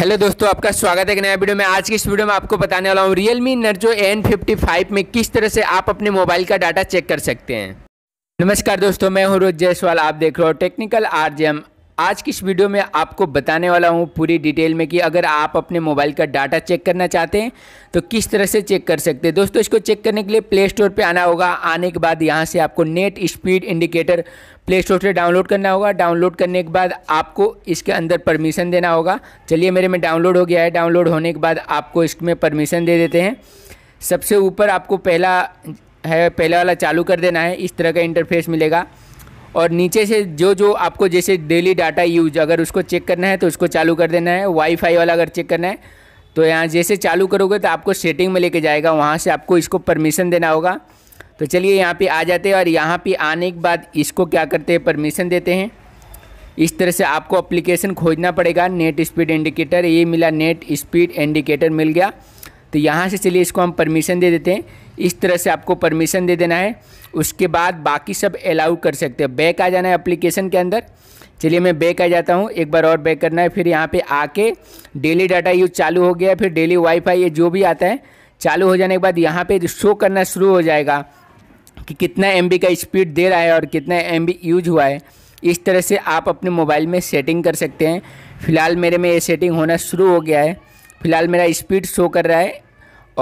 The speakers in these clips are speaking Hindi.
हेलो दोस्तों आपका स्वागत है एक नया वीडियो में आज की इस वीडियो में आपको बताने वाला हूँ Realme Narzo N fifty five में किस तरह से आप अपने मोबाइल का डाटा चेक कर सकते हैं नमस्कार दोस्तों मैं हूँ रोज जयसवाल आप देख रहे हो टेक्निकल आर आज की इस वीडियो में आपको बताने वाला हूँ पूरी डिटेल में कि अगर आप अपने मोबाइल का डाटा चेक करना चाहते हैं तो किस तरह से चेक कर सकते हैं दोस्तों इसको चेक करने के लिए प्ले स्टोर पर आना होगा आने के बाद यहाँ से आपको net speed indicator Play Store से डाउनलोड करना होगा डाउनलोड करने के बाद आपको इसके अंदर परमिशन देना होगा चलिए मेरे में डाउनलोड हो गया है डाउनलोड होने के बाद आपको इसमें परमिशन दे देते हैं सबसे ऊपर आपको पहला है पहला वाला चालू कर देना है इस तरह का इंटरफेस मिलेगा और नीचे से जो जो आपको जैसे डेली डाटा यूज अगर उसको चेक करना है तो उसको चालू कर देना है वाईफाई वाला अगर चेक करना है तो यहाँ जैसे चालू करोगे तो आपको सेटिंग में लेके जाएगा वहाँ से आपको इसको परमिशन देना होगा तो चलिए यहाँ पे आ जाते हैं और यहाँ पे आने के बाद इसको क्या करते हैं परमिशन देते हैं इस तरह से आपको अप्लीकेशन खोजना पड़ेगा नेट स्पीड इंडिकेटर ये मिला नेट स्पीड इंडिकेटर मिल गया तो यहाँ से चलिए इसको हम परमिशन दे देते हैं इस तरह से आपको परमिशन दे देना है उसके बाद बाकी सब अलाउ कर सकते हैं बैक आ जाना है एप्लीकेशन के अंदर चलिए मैं बैक आ जाता हूँ एक बार और बैक करना है फिर यहाँ पे आके डेली डाटा यूज चालू हो गया फिर डेली वाईफाई ये जो भी आता है चालू हो जाने के बाद यहाँ पे शो करना शुरू हो जाएगा कि कितना एम का स्पीड दे रहा है और कितना एम यूज हुआ है इस तरह से आप अपने मोबाइल में सेटिंग कर सकते हैं फ़िलहाल मेरे में ये सेटिंग होना शुरू हो गया है फ़िलहाल मेरा स्पीड शो कर रहा है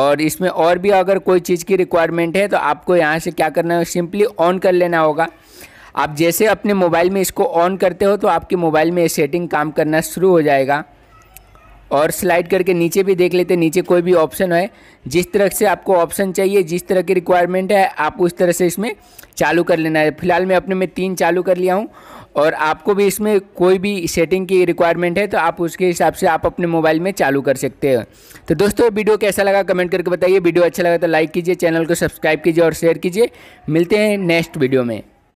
और इसमें और भी अगर कोई चीज़ की रिक्वायरमेंट है तो आपको यहाँ से क्या करना है सिंपली ऑन कर लेना होगा आप जैसे अपने मोबाइल में इसको ऑन करते हो तो आपके मोबाइल में ये सेटिंग काम करना शुरू हो जाएगा और स्लाइड करके नीचे भी देख लेते नीचे कोई भी ऑप्शन है जिस तरह से आपको ऑप्शन चाहिए जिस तरह की रिक्वायरमेंट है आप उस तरह से इसमें चालू कर लेना है फिलहाल मैं अपने में तीन चालू कर लिया हूँ और आपको भी इसमें कोई भी सेटिंग की रिक्वायरमेंट है तो आप उसके हिसाब से आप अपने मोबाइल में चालू कर सकते हैं तो दोस्तों वीडियो कैसा लगा कमेंट करके बताइए वीडियो अच्छा लगा तो लाइक कीजिए चैनल को सब्सक्राइब कीजिए और शेयर कीजिए मिलते हैं नेक्स्ट वीडियो में